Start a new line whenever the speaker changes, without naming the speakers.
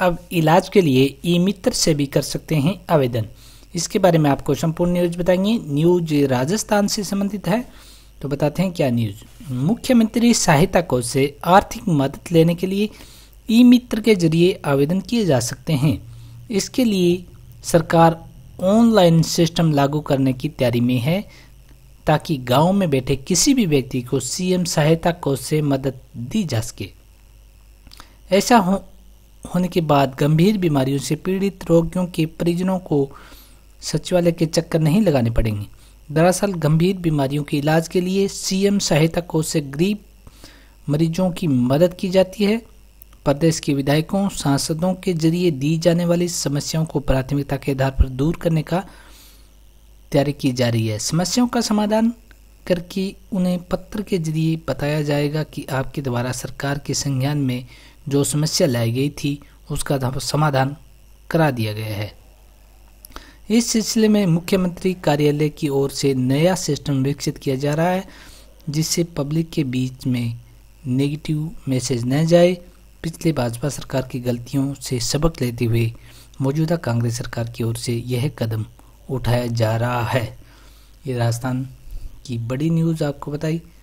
अब इलाज के लिए ई मित्र से भी कर सकते हैं आवेदन इसके बारे में आपको संपूर्ण न्यूज बताएंगे न्यूज राजस्थान से संबंधित है तो बताते हैं क्या न्यूज मुख्यमंत्री सहायता कोष से आर्थिक मदद लेने के लिए ई मित्र के जरिए आवेदन किए जा सकते हैं इसके लिए सरकार ऑनलाइन सिस्टम लागू करने की तैयारी में है ताकि गांव में बैठे किसी भी व्यक्ति को सीएम सहायता कोष से मदद दी जा सके ऐसा हो होने के बाद गंभीर बीमारियों से पीड़ित रोगियों के परिजनों को सचिवालय के चक्कर नहीं लगाने पड़ेंगे दरअसल गंभीर बीमारियों के इलाज के लिए सीएम सहायता कोष से गरीब मरीजों की मदद की जाती है प्रदेश के विधायकों सांसदों के जरिए दी जाने वाली समस्याओं को प्राथमिकता के आधार पर दूर करने का तैयारी की जा रही है समस्याओं का समाधान करके उन्हें पत्र के जरिए बताया जाएगा कि आपके द्वारा सरकार के संज्ञान में जो समस्या लाई गई थी उसका समाधान करा दिया गया है इस सिलसिले में मुख्यमंत्री कार्यालय की ओर से नया सिस्टम विकसित किया जा रहा है जिससे पब्लिक के बीच में नेगेटिव मैसेज न जाए पिछले भाजपा सरकार की गलतियों से सबक लेते हुए मौजूदा कांग्रेस सरकार की ओर से यह कदम उठाया जा रहा है ये राजस्थान की बड़ी न्यूज़ आपको बताई